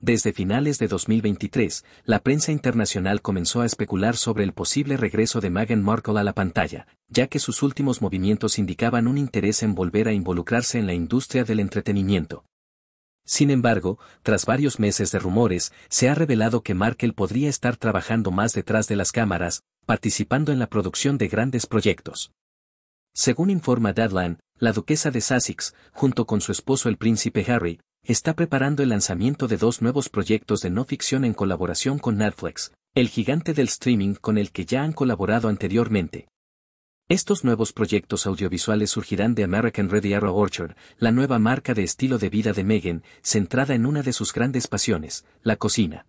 Desde finales de 2023, la prensa internacional comenzó a especular sobre el posible regreso de Meghan Markle a la pantalla, ya que sus últimos movimientos indicaban un interés en volver a involucrarse en la industria del entretenimiento. Sin embargo, tras varios meses de rumores, se ha revelado que Markle podría estar trabajando más detrás de las cámaras, participando en la producción de grandes proyectos. Según informa Deadline, la duquesa de Sussex, junto con su esposo el príncipe Harry, está preparando el lanzamiento de dos nuevos proyectos de no ficción en colaboración con Netflix, el gigante del streaming con el que ya han colaborado anteriormente. Estos nuevos proyectos audiovisuales surgirán de American Ready Arrow Orchard, la nueva marca de estilo de vida de Megan, centrada en una de sus grandes pasiones, la cocina.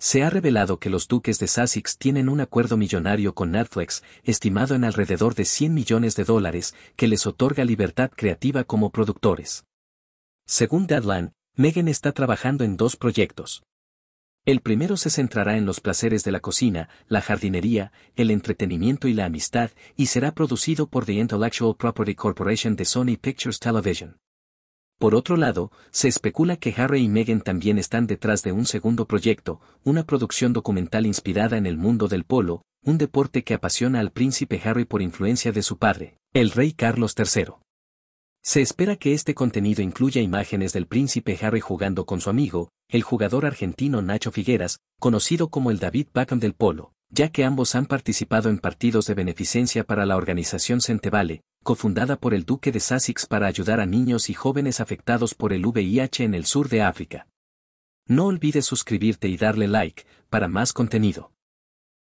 Se ha revelado que los duques de Sussex tienen un acuerdo millonario con Netflix, estimado en alrededor de 100 millones de dólares, que les otorga libertad creativa como productores. Según Deadline, Megan está trabajando en dos proyectos. El primero se centrará en los placeres de la cocina, la jardinería, el entretenimiento y la amistad, y será producido por The Intellectual Property Corporation de Sony Pictures Television. Por otro lado, se especula que Harry y Meghan también están detrás de un segundo proyecto, una producción documental inspirada en el mundo del polo, un deporte que apasiona al príncipe Harry por influencia de su padre, el rey Carlos III. Se espera que este contenido incluya imágenes del príncipe Harry jugando con su amigo, el jugador argentino Nacho Figueras, conocido como el David Beckham del polo, ya que ambos han participado en partidos de beneficencia para la organización Centevale, cofundada por el duque de Sussex para ayudar a niños y jóvenes afectados por el VIH en el sur de África. No olvides suscribirte y darle like, para más contenido.